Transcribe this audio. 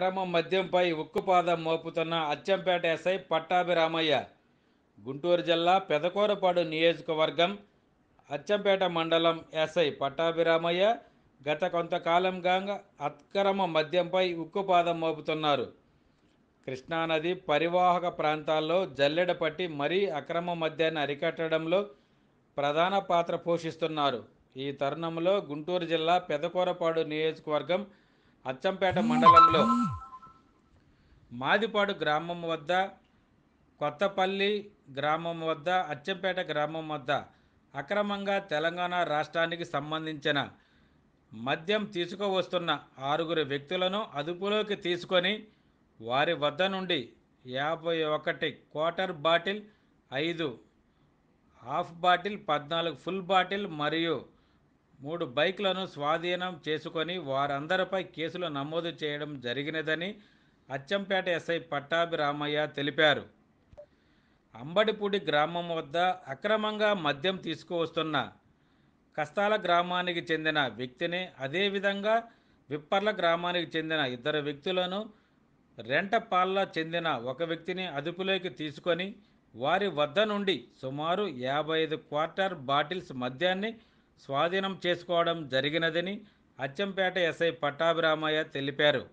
అక్రమ మద్యంపై ఉక్కుపాదం మోపుతున్న అచ్చంపేట ఎస్ఐ పట్టాభి రామయ్య గుంటూరు జిల్లా పెదకూరపాడు నియోజకవర్గం అచ్చంపేట మండలం ఎస్ఐ పట్టాభి రామయ్య గత కొంతకాలంగా అక్రమ మద్యంపై ఉక్కుపాదం మోపుతున్నారు కృష్ణానది పరివాహక ప్రాంతాల్లో జల్లెడ పట్టి మరీ అక్రమ మద్యాన్ని అరికట్టడంలో ప్రధాన పాత్ర పోషిస్తున్నారు ఈ తరుణంలో గుంటూరు జిల్లా పెదకూరపాడు నియోజకవర్గం అచ్చంపేట మండలంలో మాదిపాడు గ్రామం వద్ద కొత్తపల్లి గ్రామం వద్ద అచ్చంపేట గ్రామం వద్ద అక్రమంగా తెలంగాణ రాష్ట్రానికి సంబంధించిన మద్యం తీసుకువస్తున్న ఆరుగురు వ్యక్తులను అదుపులోకి తీసుకొని వారి వద్ద నుండి యాభై ఒకటి క్వార్టర్ బాటిల్ ఐదు హాఫ్ బాటిల్ పద్నాలుగు ఫుల్ బాటిల్ మరియు మూడు బైక్లను స్వాధీనం చేసుకొని వారందరిపై కేసులు నమోదు చేయడం జరిగినదని అచ్చంపేట ఎస్ఐ పట్టాభి రామయ్య తెలిపారు అంబడిపూడి గ్రామం వద్ద అక్రమంగా మద్యం తీసుకువస్తున్న కస్తాల గ్రామానికి చెందిన వ్యక్తిని అదేవిధంగా విప్పర్ల గ్రామానికి చెందిన ఇద్దరు వ్యక్తులను రెంటపాల్ల చెందిన ఒక వ్యక్తిని అదుపులోకి తీసుకొని వారి వద్ద నుండి సుమారు యాభై ఐదు క్వార్టర్ బాటిల్స్ మద్యాన్ని స్వాధీనం చేసుకోవడం జరిగినదని అచ్చంపేట ఎస్ఐ పట్టాభిరామయ్య తెలిపారు